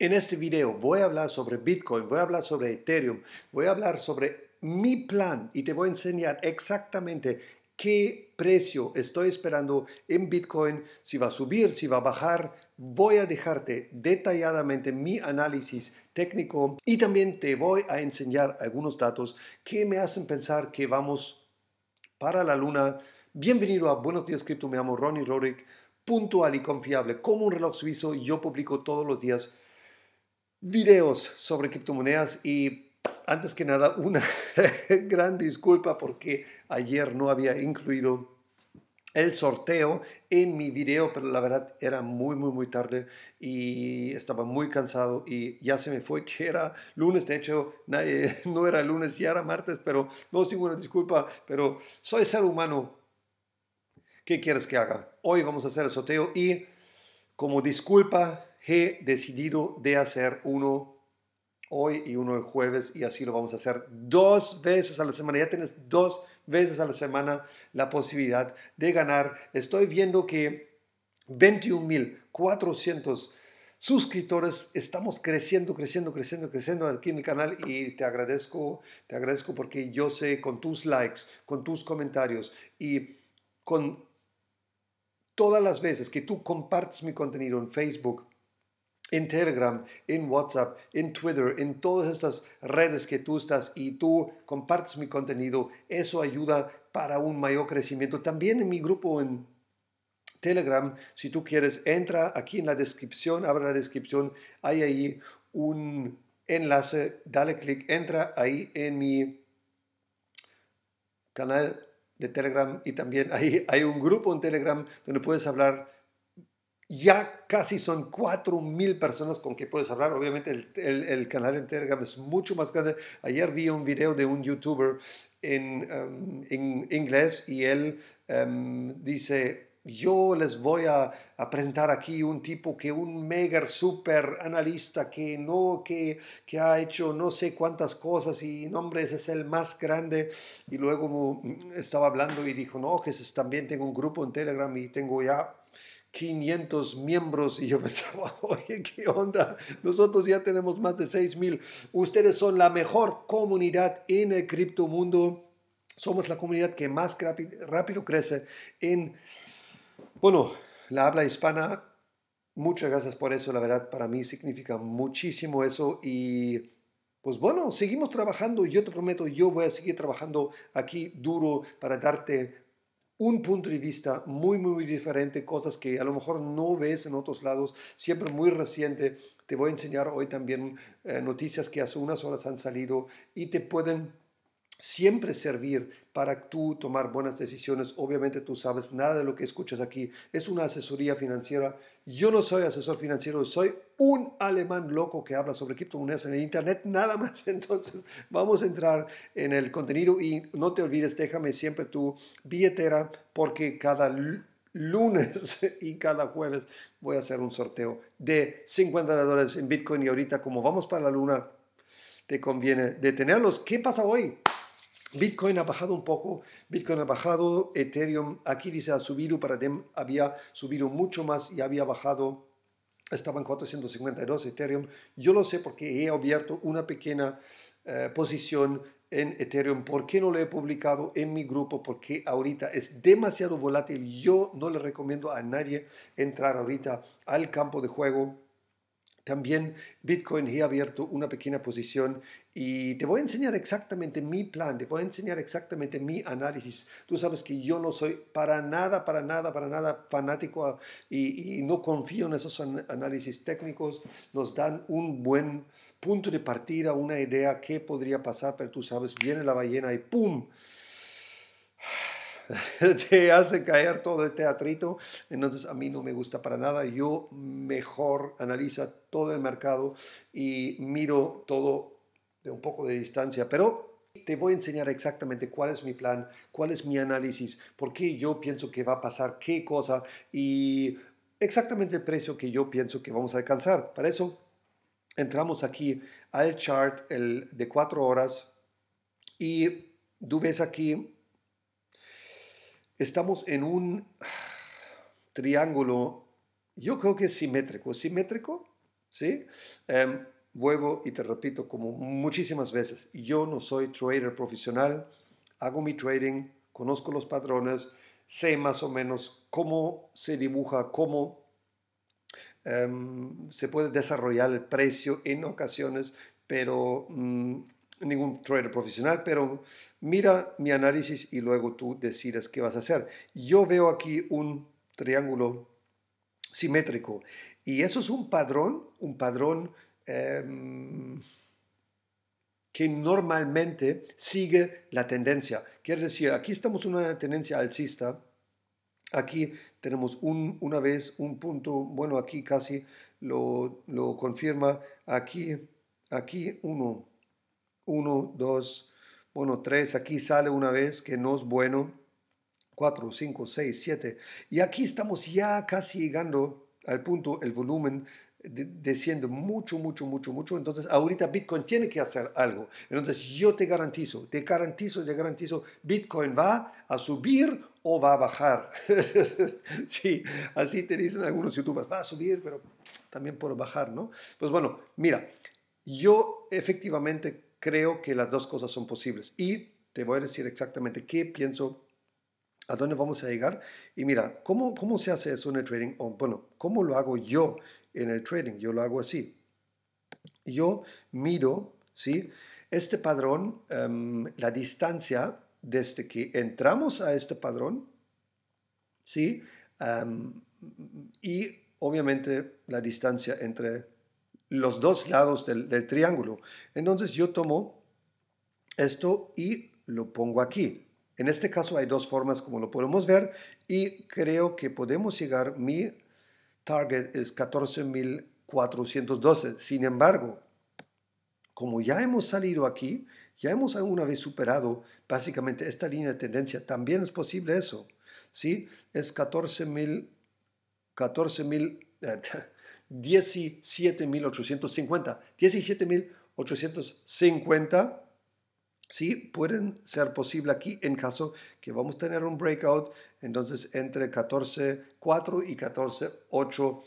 En este video voy a hablar sobre Bitcoin, voy a hablar sobre Ethereum, voy a hablar sobre mi plan y te voy a enseñar exactamente qué precio estoy esperando en Bitcoin, si va a subir, si va a bajar. Voy a dejarte detalladamente mi análisis técnico y también te voy a enseñar algunos datos que me hacen pensar que vamos para la luna. Bienvenido a Buenos Días Cripto, me llamo Ronnie Rorick, puntual y confiable. Como un reloj suizo, yo publico todos los días videos sobre criptomonedas y antes que nada una gran disculpa porque ayer no había incluido el sorteo en mi video, pero la verdad era muy, muy, muy tarde y estaba muy cansado y ya se me fue que era lunes, de hecho no era lunes, ya era martes, pero no sin una disculpa, pero soy ser humano. ¿Qué quieres que haga? Hoy vamos a hacer el sorteo y como disculpa he decidido de hacer uno hoy y uno el jueves y así lo vamos a hacer dos veces a la semana. Ya tienes dos veces a la semana la posibilidad de ganar. Estoy viendo que 21.400 suscriptores estamos creciendo, creciendo, creciendo, creciendo aquí en el canal y te agradezco, te agradezco porque yo sé con tus likes, con tus comentarios y con todas las veces que tú compartes mi contenido en Facebook, en Telegram, en WhatsApp, en Twitter, en todas estas redes que tú estás y tú compartes mi contenido. Eso ayuda para un mayor crecimiento. También en mi grupo en Telegram, si tú quieres, entra aquí en la descripción, abre la descripción, hay ahí un enlace, dale clic, entra ahí en mi canal de Telegram y también ahí hay un grupo en Telegram donde puedes hablar ya casi son 4.000 personas con que puedes hablar. Obviamente el, el, canal en Telegram es mucho más grande. Ayer vi un video de un youtuber en, em, en inglés y él em, dice, yo les voy a, presentar aquí un tipo que un mega super analista que no que, que ha hecho no sé cuántas cosas y nombres ese es el más grande y luego estaba hablando y dijo no que también tengo un grupo en Telegram y tengo ya 500 miembros y yo pensaba, oye, ¿qué onda? Nosotros ya tenemos más de 6.000. Ustedes son la mejor comunidad en el criptomundo. Somos la comunidad que más rápido crece en, bueno, la habla hispana. Muchas gracias por eso, la verdad, para mí significa muchísimo eso y pues bueno, seguimos trabajando. Yo te prometo, yo voy a seguir trabajando aquí duro para darte un punto de vista muy, muy, muy diferente, cosas que a lo mejor no ves en otros lados, siempre muy reciente. Te voy a enseñar hoy también eh, noticias que hace unas horas han salido y te pueden siempre servir para tú tomar buenas decisiones. Obviamente tú sabes nada de lo que escuchas aquí. Es una asesoría financiera. Yo no soy asesor financiero, soy un alemán loco que habla sobre criptomonedas en el Internet, nada más. Entonces vamos a entrar en el contenido y no te olvides, déjame siempre tu billetera porque cada lunes y cada jueves voy a hacer un sorteo de 50 dólares en Bitcoin y ahorita como vamos para la luna, te conviene detenerlos. ¿Qué pasa hoy? Bitcoin ha bajado un poco, Bitcoin ha bajado, Ethereum aquí dice ha subido, para DEM había subido mucho más y había bajado, estaban 452 Ethereum. Yo lo sé porque he abierto una pequeña eh, posición en Ethereum, ¿por qué no lo he publicado en mi grupo? Porque ahorita es demasiado volátil, yo no le recomiendo a nadie entrar ahorita al campo de juego también Bitcoin he abierto una pequeña posición y te voy a enseñar exactamente mi plan, te voy a enseñar exactamente mi análisis. Tú sabes que yo no soy para nada, para nada, para nada fanático y, no confío en esos análisis técnicos. Nos dan un buen punto de partida, una idea qué podría pasar, pero tú sabes, viene la ballena y ¡pum! te hace caer todo el teatrito, entonces a mí no me gusta para nada, yo mejor analizo todo el mercado y miro todo de un poco de distancia, pero te voy a enseñar exactamente cuál es mi plan, cuál es mi análisis, por qué yo pienso que va a pasar qué cosa y exactamente el precio que yo pienso que vamos a alcanzar. Para eso entramos aquí al chart el de 4 horas y tú ves aquí Estamos en un triángulo, yo creo que es simétrico, simétrico, ¿sí? Em, vuelvo y te repito como muchísimas veces, yo no soy trader profesional, hago mi trading, conozco los patrones, sé más o menos cómo se dibuja, cómo em, se puede desarrollar el precio en ocasiones, pero mm, ningún trader profesional, pero mira mi análisis y luego tú decides qué vas a hacer. Yo veo aquí un triángulo simétrico y eso es un padrón, un padrón em, que normalmente sigue la tendencia. Quiere decir, aquí estamos en una tendencia alcista, aquí tenemos una vez un punto, bueno, aquí casi lo, lo confirma, aquí, aquí uno, uno, dos, bueno, tres. aquí sale una vez que no es bueno, Cuatro, cinco, seis, siete. Y aquí estamos ya casi llegando al punto, el volumen desciende mucho, mucho, mucho, mucho. Entonces, ahorita Bitcoin tiene que hacer algo. Entonces, yo te garantizo, te garantizo, te garantizo, Bitcoin va a subir o va a bajar. sí, así te dicen algunos youtubers, va a subir, pero también puedo bajar, ¿no? Pues bueno, mira, yo efectivamente creo que las dos cosas son posibles. Y te voy a decir exactamente qué pienso, a dónde vamos a llegar. Y mira, ¿cómo, cómo se hace eso en el trading? O, bueno, ¿cómo lo hago yo en el trading? Yo lo hago así. Yo miro, ¿sí? Este padrón, em, la distancia desde que entramos a este padrón, ¿sí? Em, y obviamente la distancia entre los dos lados del, triángulo. Entonces yo tomo esto y lo pongo aquí. En este caso hay dos formas como lo podemos ver y creo que podemos llegar, mi target es 14.412. Sin embargo, como ya hemos salido aquí, ya hemos alguna vez superado básicamente esta línea de tendencia, también es posible eso. ¿sí? Es 14.000, 14.000, 17.850. 17.850, ¿sí? Pueden ser posible aquí en caso que vamos a tener un breakout, entonces entre 14.4 y 14.850,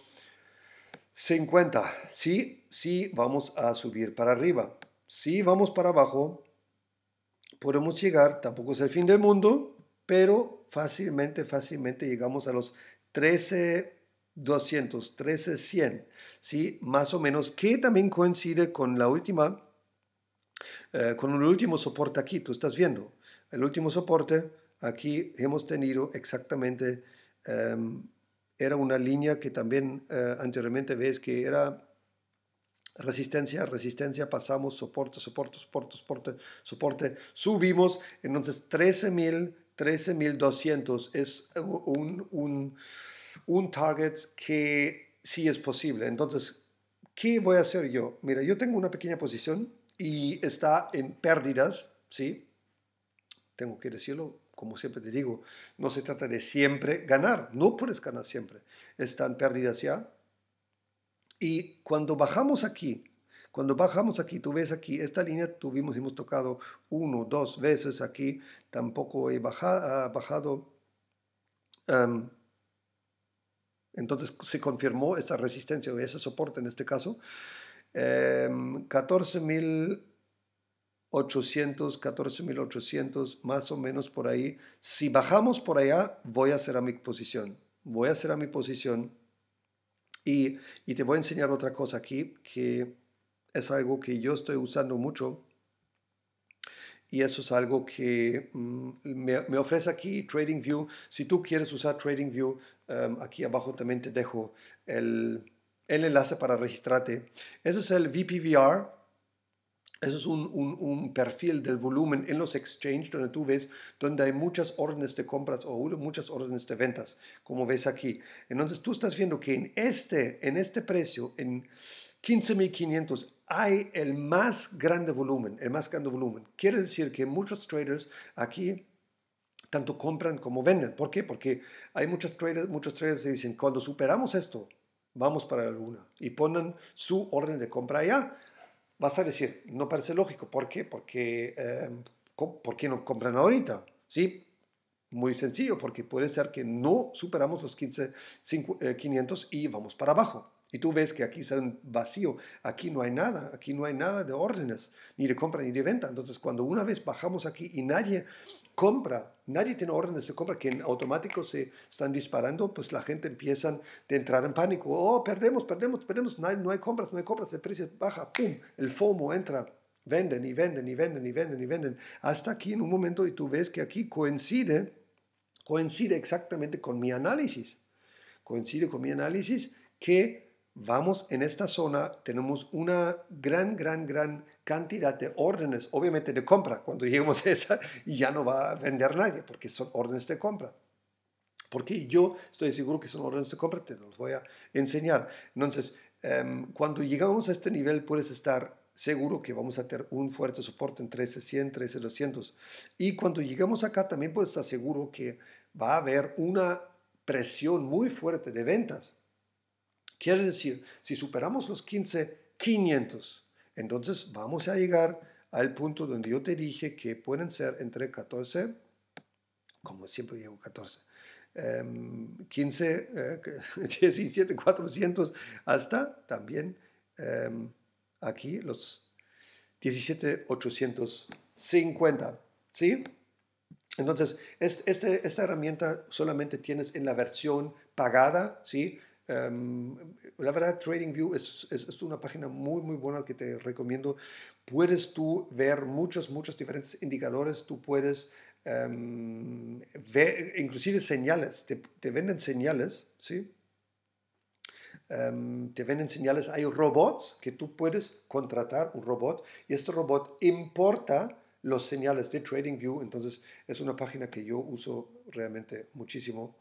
Sí, sí, vamos a subir para arriba. Si vamos para abajo, podemos llegar, tampoco es el fin del mundo, pero fácilmente, fácilmente llegamos a los 13 213, 100, ¿sí? más o menos, que también coincide con la última, eh, con el último soporte aquí, tú estás viendo, el último soporte aquí hemos tenido exactamente, em, era una línea que también eh, anteriormente ves que era resistencia, resistencia, pasamos, soporte, soporte, soporte, soporte, soporte, subimos, entonces 13.000, 13.200 es un un target que sí es posible. Entonces, ¿qué voy a hacer yo? Mira, yo tengo una pequeña posición y está en pérdidas, ¿sí? Tengo que decirlo, como siempre te digo, no se trata de siempre ganar, no puedes ganar siempre. Están pérdidas ya. Y cuando bajamos aquí, cuando bajamos aquí, tú ves aquí, esta línea tuvimos, hemos tocado uno, dos veces aquí, tampoco he ah, bajado, entonces se confirmó esa resistencia o ese soporte en este caso. 14.800, em, 14.800, más o menos por ahí. Si bajamos por allá, voy a hacer a mi posición. Voy a hacer a mi posición. Y, te voy a enseñar otra cosa aquí, que es algo que yo estoy usando mucho. Y eso es algo que mm, me, me, ofrece aquí TradingView. Si tú quieres usar TradingView, Em, aquí abajo también te dejo el, el, enlace para registrarte. Eso es el VPVR. Eso es un, un, un, perfil del volumen en los exchanges donde tú ves donde hay muchas órdenes de compras o muchas órdenes de ventas, como ves aquí. Entonces tú estás viendo que en este, en este precio, en 15.500, hay el más grande volumen, el más grande volumen. Quiere decir que muchos traders aquí tanto compran como venden. ¿Por qué? Porque hay muchos traders, muchos traders que dicen, cuando superamos esto, vamos para la luna y ponen su orden de compra allá. Vas a decir, no parece lógico. ¿Por qué? Porque, em, ¿por qué no compran ahorita? ¿Sí? Muy sencillo, porque puede ser que no superamos los 15, 500 eh, y vamos para abajo. Y tú ves que aquí está un vacío, aquí no hay nada, aquí no hay nada de órdenes, ni de compra ni de venta. Entonces, cuando una vez bajamos aquí y nadie compra, nadie tiene órdenes de compra que en automático se están disparando, pues la gente empieza a entrar en pánico. Oh, perdemos, perdemos, perdemos, no hay, compras, no hay compras, el precio baja, pum, el FOMO entra. Venden y venden y venden y venden y venden. Hasta aquí en un momento y tú ves que aquí coincide, coincide exactamente con mi análisis. Coincide con mi análisis que vamos en esta zona, tenemos una gran, gran, gran cantidad de órdenes, obviamente de compra. Cuando lleguemos a esa, ya no va a vender nadie, porque son órdenes de compra. Porque yo estoy seguro que son órdenes de compra, te los voy a enseñar. Entonces, em, cuando llegamos a este nivel, puedes estar seguro que vamos a tener un fuerte soporte en 13100, 13200. Y cuando llegamos acá, también puedes estar seguro que va a haber una presión muy fuerte de ventas Quiere decir, si superamos los 15,500, entonces vamos a llegar al punto donde yo te dije que pueden ser entre 14, como siempre digo 14, 15, 17, 400, hasta también em, aquí los 17, 850. ¿Sí? Entonces, este, esta herramienta solamente tienes en la versión pagada, ¿sí? Em, la verdad, TradingView es, es, es, una página muy, muy buena que te recomiendo. Puedes tú ver muchos, muchos diferentes indicadores, tú puedes em, ver inclusive señales, te, venden señales, ¿sí? Em, te venden señales, hay robots que tú puedes contratar un robot y este robot importa los señales de TradingView, entonces es una página que yo uso realmente muchísimo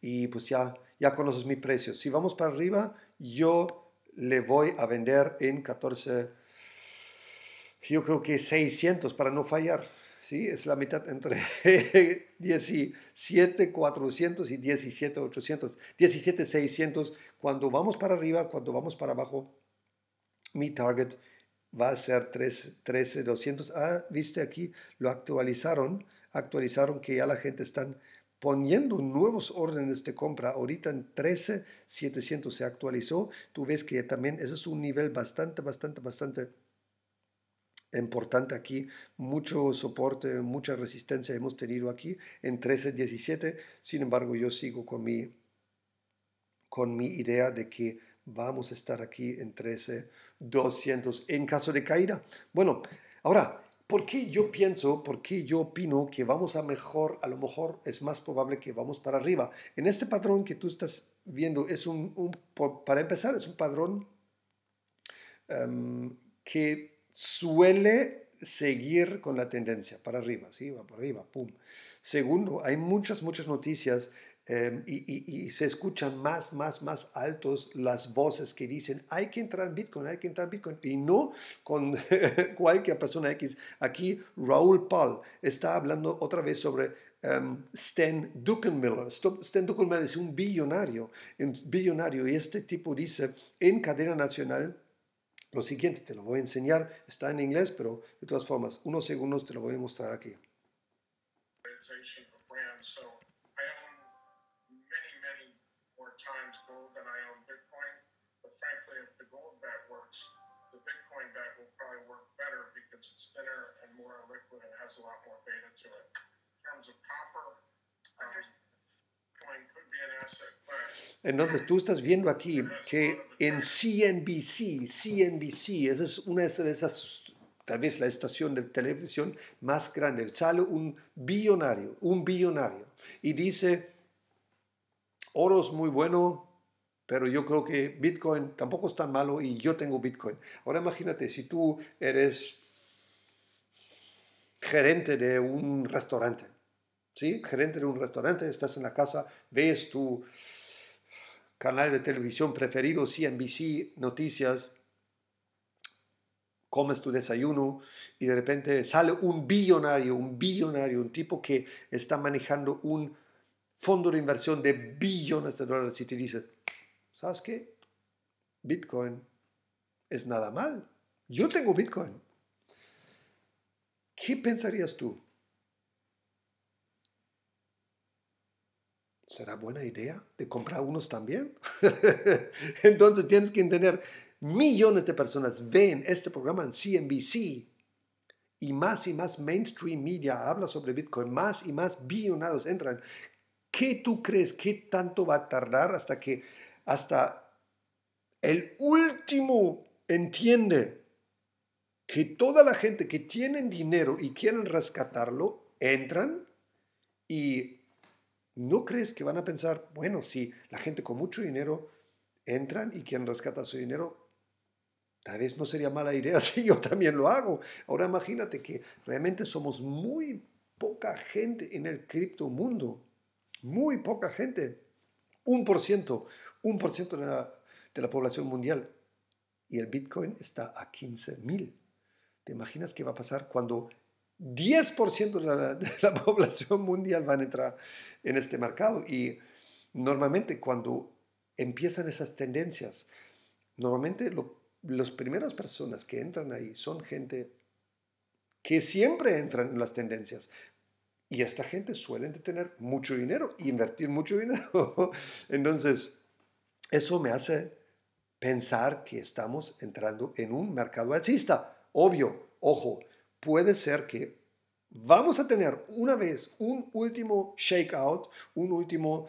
y pues ya, ya conoces mi precio. Si vamos para arriba, yo le voy a vender en 14, yo creo que 600 para no fallar. ¿sí? Es la mitad entre 17, 400 y 17, 800. 17, 600. Cuando vamos para arriba, cuando vamos para abajo, mi target va a ser 13, 13 200. Ah, viste aquí, lo actualizaron. Actualizaron que ya la gente están poniendo nuevos órdenes de compra. Ahorita en 13,700 se actualizó. Tú ves que también ese es un nivel bastante, bastante, bastante importante aquí, mucho soporte, mucha resistencia hemos tenido aquí en 13.17, sin embargo yo sigo con mi, con mi idea de que vamos a estar aquí en 13.200 en caso de caída. Bueno, ahora ¿Por qué yo pienso, por qué yo opino que vamos a mejor, a lo mejor es más probable que vamos para arriba? En este patrón que tú estás viendo, es un, para empezar, es un patrón em, que suele seguir con la tendencia, para arriba, ¿sí? Va para arriba, pum. Segundo, hay muchas, muchas noticias Em, y, se escuchan más, más, más altos las voces que dicen, hay que entrar en Bitcoin, hay que entrar en Bitcoin, y no con cualquier persona X. Aquí Raúl Paul está hablando otra vez sobre um, Stan Duckenmiller. Stan Duckenmiller es un billonario, un billonario, y este tipo dice en cadena nacional, lo siguiente, te lo voy a enseñar, está en inglés, pero de todas formas, unos segundos te lo voy a mostrar aquí. gold than I own Bitcoin. But frankly, if the gold bet works, the Bitcoin bet will probably work better because it's thinner and more liquid and has a lot more beta to it. In terms of copper, um, Bitcoin could be an asset Entonces tú estás viendo aquí que en CNBC, CNBC, esa es una de esas tal vez la estación de televisión más grande. Sale un billonario, un billonario, y dice, oro es muy bueno, pero yo creo que Bitcoin tampoco es tan malo y yo tengo Bitcoin. Ahora imagínate, si tú eres gerente de un restaurante, ¿sí? Gerente de un restaurante, estás en la casa, ves tu canal de televisión preferido, CNBC, noticias, comes tu desayuno y de repente sale un billonario, un billonario, un tipo que está manejando un fondo de inversión de billones de dólares y te dice, ¿sabes qué? Bitcoin es nada mal. Yo tengo Bitcoin. ¿Qué pensarías tú? ¿Será buena idea de comprar unos también? Entonces tienes que entender, millones de personas ven este programa en CNBC y más y más mainstream media habla sobre Bitcoin, más y más billonarios entran. ¿Qué tú crees? ¿Qué tanto va a tardar hasta que hasta el último entiende que toda la gente que tienen dinero y quieren rescatarlo, entran y no crees que van a pensar, bueno, si la gente con mucho dinero entran y quieren rescatar su dinero, tal vez no sería mala idea si yo también lo hago. Ahora imagínate que realmente somos muy poca gente en el cripto mundo muy poca gente, un por ciento, 1% de la, de la población mundial. Y el Bitcoin está a 15.000. ¿Te imaginas qué va a pasar cuando 10% de la, de la, población mundial van a entrar en este mercado? Y normalmente cuando empiezan esas tendencias, normalmente las primeras personas que entran ahí son gente que siempre entran en las tendencias. Y esta gente suelen tener mucho dinero, invertir mucho dinero. Entonces, eso me hace pensar que estamos entrando en un mercado alcista. Obvio, ojo, puede ser que vamos a tener una vez un último shakeout, un último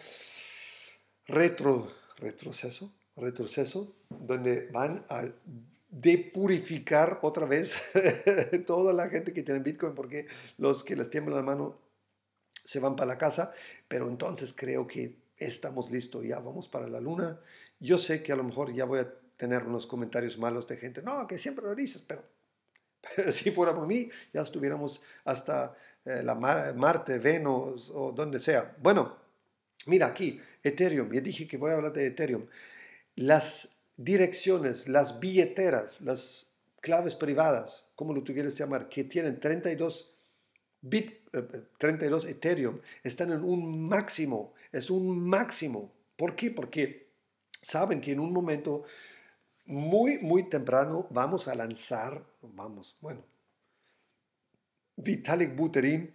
retro, retroceso, retroceso, donde van a depurificar otra vez toda la gente que tiene Bitcoin, porque los que les tiemblan la mano se van para la casa, pero entonces creo que estamos listos, ya vamos para la luna. Yo sé que a lo mejor ya voy a tener unos comentarios malos de gente, no, que siempre lo dices, pero, si fuéramos a mí, ya estuviéramos hasta eh, la Marte, Venus o donde sea. Bueno, mira aquí, Ethereum, ya dije que voy a hablar de Ethereum. Las direcciones, las billeteras, las claves privadas, como lo tú quieres llamar, que tienen 32 Bit, 32 eh, eh, Ethereum están en un máximo es un máximo. ¿Por qué? Porque saben que en un momento muy, muy temprano vamos a lanzar, vamos, bueno, Vitalik Buterin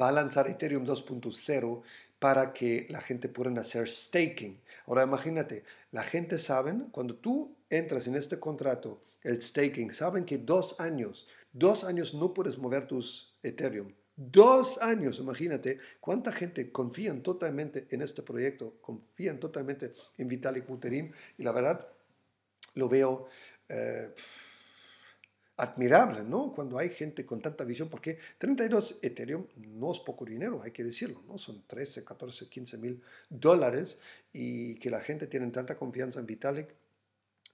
va a lanzar Ethereum 2.0 para que la gente pueda hacer staking. Ahora imagínate, la gente saben, cuando tú entras en este contrato, el staking, saben que dos años, dos años no puedes mover tus Ethereum Dos años, imagínate cuánta gente confía totalmente en este proyecto, confían totalmente en Vitalik Buterin y la verdad lo veo eh, admirable, ¿no? Cuando hay gente con tanta visión, porque 32 Ethereum no es poco dinero, hay que decirlo, ¿no? Son 13, 14, 15 mil dólares y que la gente tiene tanta confianza en Vitalik,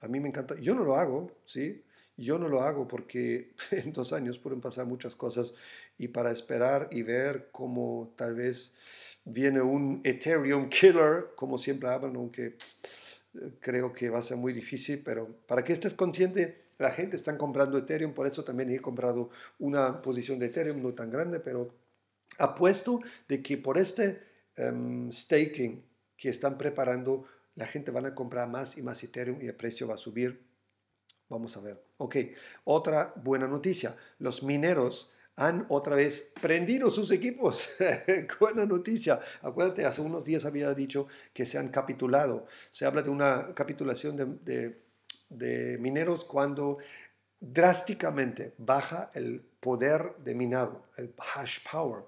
a mí me encanta, yo no lo hago, ¿sí? Yo no lo hago porque en dos años pueden pasar muchas cosas y para esperar y ver cómo tal vez viene un Ethereum killer, como siempre hablan, aunque creo que va a ser muy difícil, pero para que estés consciente, la gente está comprando Ethereum, por eso también he comprado una posición de Ethereum, no tan grande, pero apuesto de que por este em, staking que están preparando, la gente van a comprar más y más Ethereum y el precio va a subir Vamos a ver. Ok, otra buena noticia. Los mineros han otra vez prendido sus equipos. buena noticia. Acuérdate, hace unos días había dicho que se han capitulado. Se habla de una capitulación de, mineros cuando drásticamente baja el poder de minado, el hash power.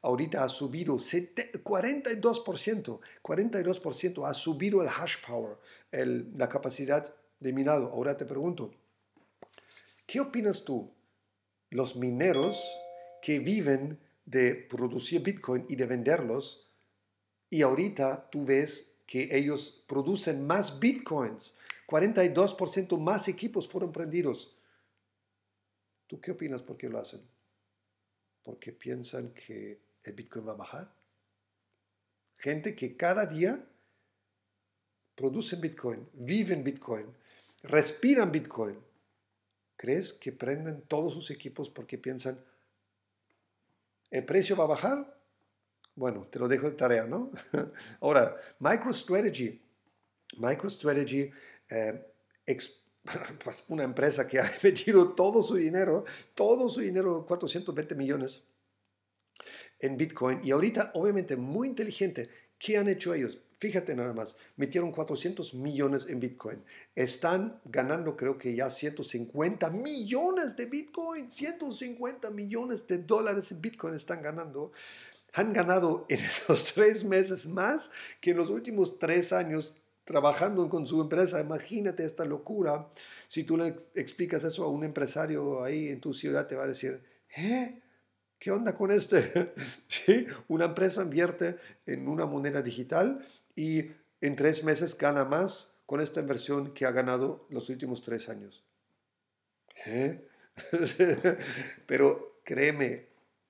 Ahorita ha subido 42%, 42% ha subido el hash power, la capacidad de minado. Ahora te pregunto, ¿qué opinas tú? Los mineros que viven de producir Bitcoin y de venderlos, y ahorita tú ves que ellos producen más Bitcoins, 42% más equipos fueron prendidos. ¿Tú qué opinas por qué lo hacen? ¿Porque piensan que el Bitcoin va a bajar? Gente que cada día produce Bitcoin, viven Bitcoin, respiran Bitcoin, ¿crees que prenden todos sus equipos porque piensan, el precio va a bajar? Bueno, te lo dejo de tarea, ¿no? Ahora, MicroStrategy. MicroStrategy, eh, pues, una empresa que ha metido todo su dinero, todo su dinero, 420 millones en Bitcoin. Y ahorita, obviamente, muy inteligente, ¿qué han hecho ellos? Fíjate nada más, metieron 400 millones en Bitcoin. Están ganando creo que ya 150 millones de Bitcoin, 150 millones de dólares en Bitcoin están ganando. Han ganado en esos tres meses más que en los últimos tres años trabajando con su empresa. Imagínate esta locura. Si tú le explicas eso a un empresario ahí en tu ciudad, te va a decir, ¿eh? ¿Qué onda con este? ¿Sí? Una empresa invierte en una moneda digital y en tres meses gana más con esta inversión que ha ganado los últimos tres años. ¿Eh? Pero créeme,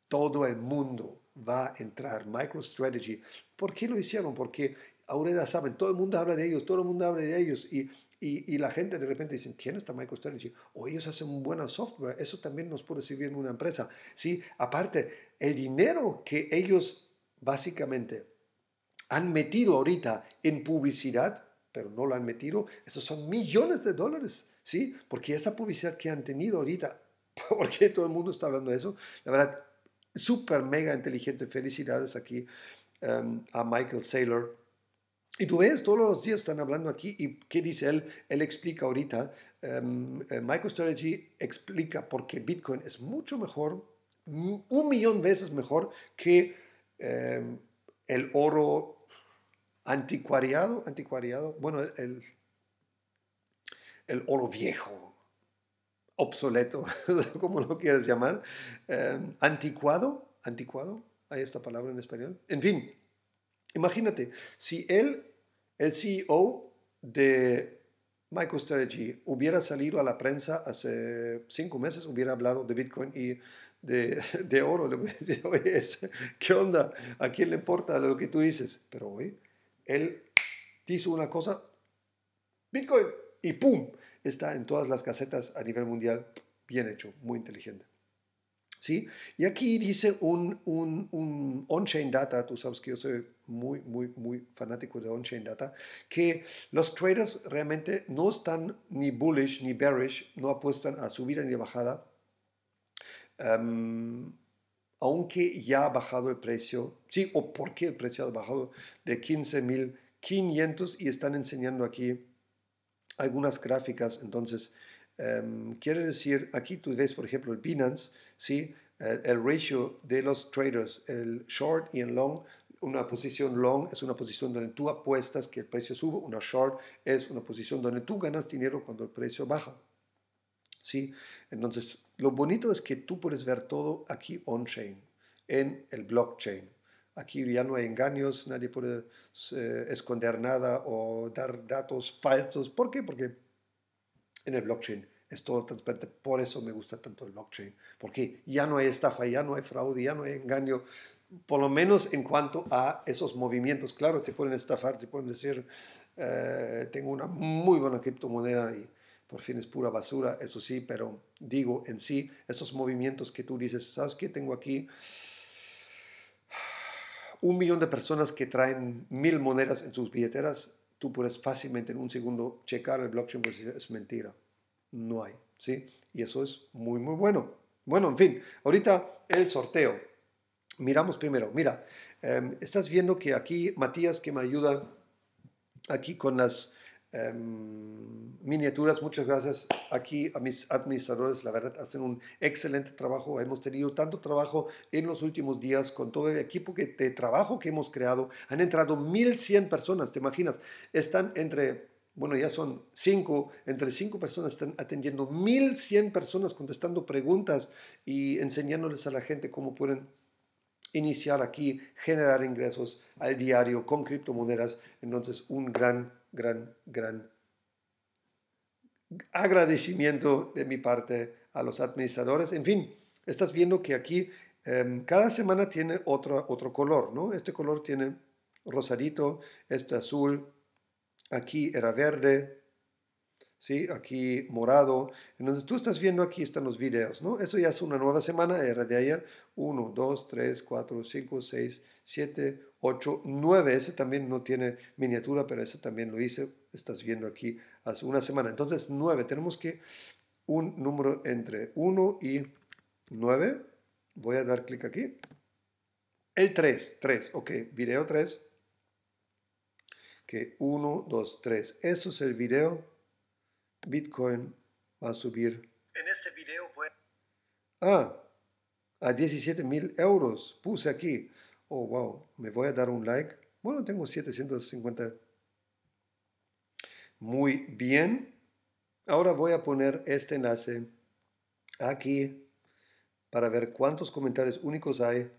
todo el mundo va a entrar. MicroStrategy, ¿por qué lo hicieron? Porque ahora ya saben, todo el mundo habla de ellos, todo el mundo habla de ellos y, y, la gente de repente dice, ¿quién está MicroStrategy? O ellos hacen un buen software, eso también nos puede servir en una empresa. ¿sí? Aparte, el dinero que ellos básicamente han metido ahorita en publicidad, pero no lo han metido, esos son millones de dólares, ¿sí? Porque esa publicidad que han tenido ahorita, porque todo el mundo está hablando de eso, la verdad, súper mega inteligente, felicidades aquí em, a Michael Saylor. Y tú ves, todos los días están hablando aquí y ¿qué dice él? Él explica ahorita, em, eh, Michael Strategy explica por qué Bitcoin es mucho mejor, un millón veces mejor que em, el oro, anticuariado, anticuariado, bueno, el, el, oro viejo, obsoleto, como lo quieras llamar, em, anticuado, anticuado, hay esta palabra en español. En fin, imagínate, si él, el CEO de MicroStrategy, hubiera salido a la prensa hace cinco meses, hubiera hablado de Bitcoin y de, de oro, le ¿qué onda? ¿A quién le importa lo que tú dices? Pero hoy él dice una cosa, Bitcoin, y ¡pum! Está en todas las casetas a nivel mundial. Bien hecho, muy inteligente. ¿Sí? Y aquí dice un, on-chain data, tú sabes que yo soy muy, muy, muy fanático de on-chain data, que los traders realmente no están ni bullish ni bearish, no apuestan a subida ni a bajada. Em, aunque ya ha bajado el precio, sí, o porque el precio ha bajado de 15.500 y están enseñando aquí algunas gráficas. Entonces, em, quiere decir, aquí tú ves, por ejemplo, el Binance, ¿sí? el, el ratio de los traders, el short y el long, una posición long es una posición donde tú apuestas que el precio sube, una short es una posición donde tú ganas dinero cuando el precio baja. ¿sí? Entonces, lo bonito es que tú puedes ver todo aquí on-chain, en el blockchain. Aquí ya no hay engaños, nadie puede eh, esconder nada o dar datos falsos. ¿Por qué? Porque en el blockchain es todo transparente. Por eso me gusta tanto el blockchain. Porque ya no hay estafa, ya no hay fraude, ya no hay engaño. Por lo menos en cuanto a esos movimientos. Claro, te pueden estafar, te pueden decir, eh, tengo una muy buena criptomoneda y por fin es pura basura, eso sí, pero digo en sí, estos movimientos que tú dices, ¿sabes qué? Tengo aquí un millón de personas que traen mil monedas en sus billeteras, tú puedes fácilmente en un segundo checar el blockchain pues es mentira. No hay, ¿sí? Y eso es muy, muy bueno. Bueno, en fin, ahorita el sorteo. Miramos primero, mira, em, estás viendo que aquí Matías que me ayuda aquí con las Em, miniaturas, muchas gracias aquí a mis administradores, la verdad hacen un excelente trabajo, hemos tenido tanto trabajo en los últimos días con todo el equipo que, de trabajo que hemos creado, han entrado 1100 personas, te imaginas, están entre, bueno ya son 5, entre 5 personas están atendiendo 1100 personas contestando preguntas y enseñándoles a la gente cómo pueden iniciar aquí, generar ingresos al diario con criptomonedas, entonces un gran gran, gran agradecimiento de mi parte a los administradores. En fin, estás viendo que aquí em, cada semana tiene otro, otro color, ¿no? Este color tiene rosadito, este azul, aquí era verde, Aquí morado. Entonces tú estás viendo aquí están los videos, ¿no? Eso ya es una nueva semana, era de ayer. 1, 2, 3, 4, 5, 6, 7, 8, 9. Ese también no tiene miniatura, pero ese también lo hice. Estás viendo aquí hace una semana. Entonces 9, tenemos que un número entre 1 y 9. Voy a dar clic aquí. El 3, 3, ok, video 3. Que 1, 2, 3. Eso es el video Bitcoin va a subir. En este video Ah, a 17 mil euros puse aquí. Oh, wow, me voy a dar un like. Bueno, tengo 750. Muy bien. Ahora voy a poner este enlace aquí para ver cuántos comentarios únicos hay.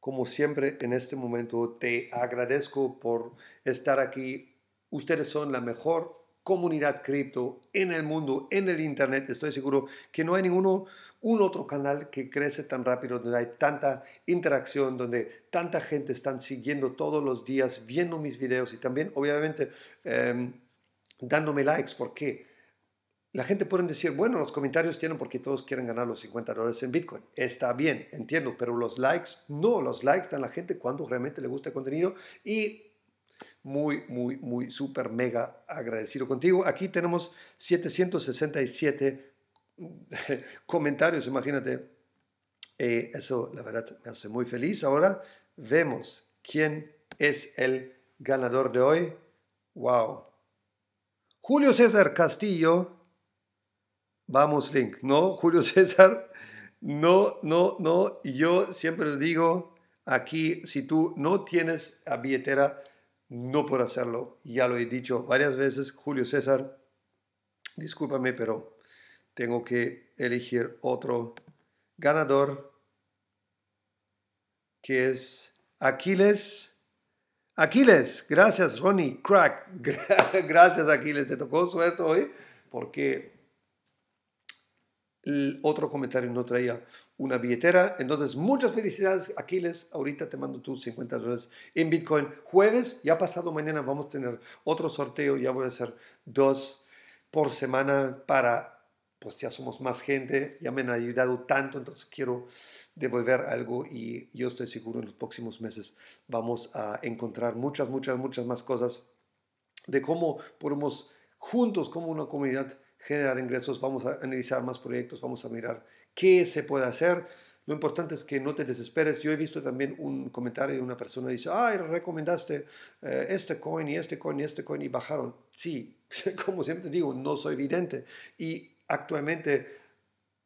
Como siempre en este momento, te agradezco por estar aquí. Ustedes son la mejor comunidad cripto en el mundo, en el Internet. Estoy seguro que no hay ninguno, un otro canal que crece tan rápido, donde hay tanta interacción, donde tanta gente están siguiendo todos los días, viendo mis videos y también, obviamente, em, dándome likes. ¿Por qué? La gente puede decir, bueno, los comentarios tienen porque todos quieren ganar los 50 dólares en Bitcoin. Está bien, entiendo, pero los likes no, los likes dan a la gente cuando realmente le gusta el contenido y muy, muy, muy, súper, mega agradecido contigo. Aquí tenemos 767 mm, comentarios, imagínate. Eh, eso, la verdad, me hace muy feliz. Ahora vemos quién es el ganador de hoy. ¡Wow! Julio César Castillo. Vamos, Link. No, Julio César. No, no, no. Yo siempre le digo aquí, si tú no tienes a billetera no por hacerlo. Ya lo he dicho varias veces, Julio César, discúlpame, pero tengo que elegir otro ganador, que es Aquiles. Aquiles, gracias Ronnie, crack. Gracias Aquiles, te tocó suerte hoy porque otro comentario no traía una billetera. Entonces, muchas felicidades, Aquiles. Ahorita te mando tus 50 dólares en Bitcoin. Jueves, ya pasado mañana, vamos a tener otro sorteo. Ya voy a hacer dos por semana para, pues ya somos más gente. Ya me han ayudado tanto, entonces quiero devolver algo y yo estoy seguro en los próximos meses vamos a encontrar muchas, muchas, muchas más cosas de cómo podemos juntos como una comunidad generar ingresos, vamos a analizar más proyectos, vamos a mirar qué se puede hacer. Lo importante es que no te desesperes. Yo he visto también un comentario de una persona que dice, ay, recomendaste eh, este coin y este coin y este coin y bajaron. Sí, como siempre digo, no soy vidente. Y actualmente,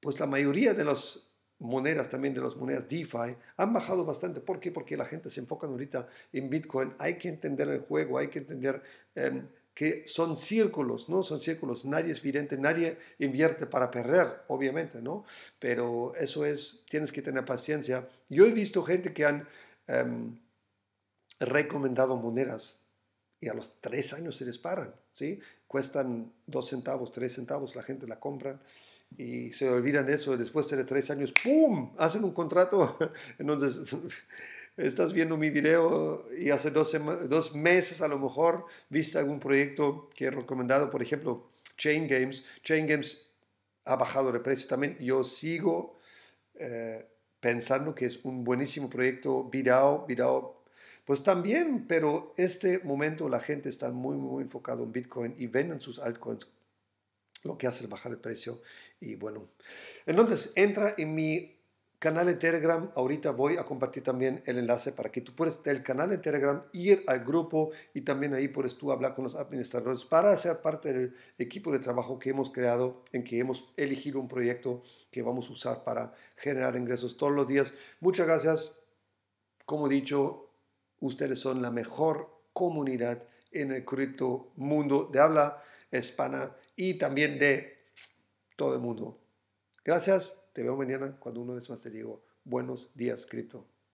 pues la mayoría de las monedas también de las monedas DeFi han bajado bastante. ¿Por qué? Porque la gente se enfoca ahorita en Bitcoin. Hay que entender el juego, hay que entender em, que son círculos, ¿no? Son círculos, nadie es vidente, nadie invierte para perder, obviamente, ¿no? Pero eso es, tienes que tener paciencia. Yo he visto gente que han em, recomendado monedas y a los tres años se les paran, ¿sí? Cuestan dos centavos, tres centavos, la gente la compra y se olvidan de eso, después de tres años, ¡pum!, hacen un contrato, entonces estás viendo mi video y hace dos, meses a lo mejor viste algún proyecto que he recomendado, por ejemplo, Chain Games. Chain Games ha bajado de precio también. Yo sigo eh, pensando que es un buenísimo proyecto. Vidao, Vidao, pues también, pero este momento la gente está muy, muy enfocada en Bitcoin y venden sus altcoins, lo que hace bajar el precio. Y bueno, entonces entra en mi Canal de Telegram, ahorita voy a compartir también el enlace para que tú puedas del canal de Telegram ir al grupo y también ahí puedes tú hablar con los administradores para ser parte del equipo de trabajo que hemos creado, en que hemos elegido un proyecto que vamos a usar para generar ingresos todos los días. Muchas gracias. Como dicho, ustedes son la mejor comunidad en el cripto mundo de habla hispana y también de todo el mundo. Gracias. Te veo mañana cuando uno esos más te digo buenos días, cripto.